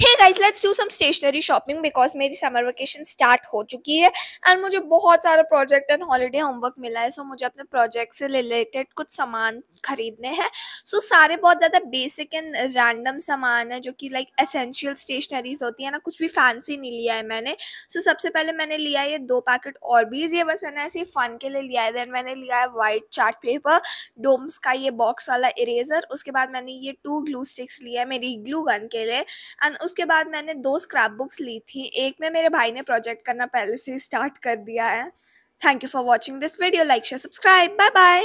hey guys let's do some stationery shopping because मेरी summer vacation start हो चुकी है एंड मुझे बहुत सारा प्रोजेक्ट एंड हॉलीडे होमवर्क मिला है सो so मुझे अपने प्रोजेक्ट से रिलेटेड कुछ सामान खरीदने हैं सो so, सारे बहुत ज़्यादा बेसिक एंड रैंडम सामान है जो कि लाइक एसेंशियल स्टेशनरीज होती है ना कुछ भी फैंसी नहीं लिया है मैंने सो so, सबसे पहले मैंने लिया ये दो पैकेट और भी ये बस मैंने ऐसे फ़न के लिए लिया है देन मैंने लिया है वाइट चार्ट पेपर डोम्स का ये बॉक्स वाला इरेजर उसके बाद मैंने ये टू ग्लू स्टिक्स लिया है मेरी ग्लू गन के लिए एंड देन उसके बाद मैंने दो स्क्रैप बुक्स ली थी एक में मेरे भाई ने प्रोजेक्ट करना पहले से स्टार्ट कर दिया है thank you for watching this video like share subscribe bye bye